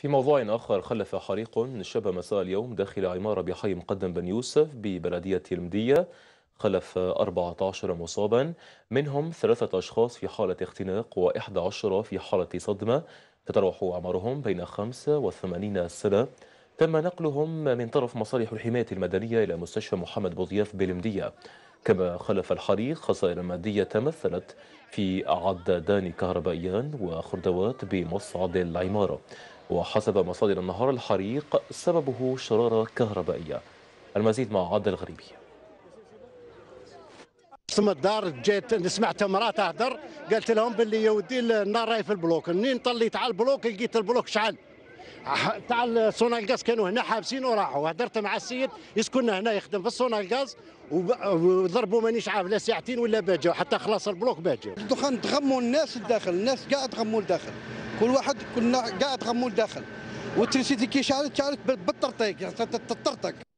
في موضوع آخر خلف حريق شب مساء اليوم داخل عمارة بحي مقدم بن يوسف ببلدية المدية خلف 14 مصابا منهم ثلاثة أشخاص في حالة اختناق و11 في حالة صدمة تتراوح أعمارهم بين 85 سنة تم نقلهم من طرف مصالح الحماية المدنية إلى مستشفى محمد بوضياف بالمدية كما خلف الحريق خسائر مادية تمثلت في عدادان كهربائيان وخردوات بمصعد العمارة وحسب مصادر النهار الحريق سببه شرارة كهربائية المزيد مع عادل الغريبي ثم الدار جيت سمعت مرأة تهدر قالت لهم باللي يودي النار راهي في البلوك منين طليت على البلوك لقيت البلوك شعل تاع الصونا الغاز كانوا هنا حابسين وراحوا هدرت مع السيد يسكن هنا يخدم في الصونا الغاز وضربوا مانيش عارف لا ساعتين ولا باجوا حتى خلاص البلوك باجوا الدخان تغموا الناس الداخل الناس قاعد تغموا الداخل كل واحد كنا قاعد تغموا الداخل والتريسيتي كي شعلت شعلت بالطرطيق يعني تطرطق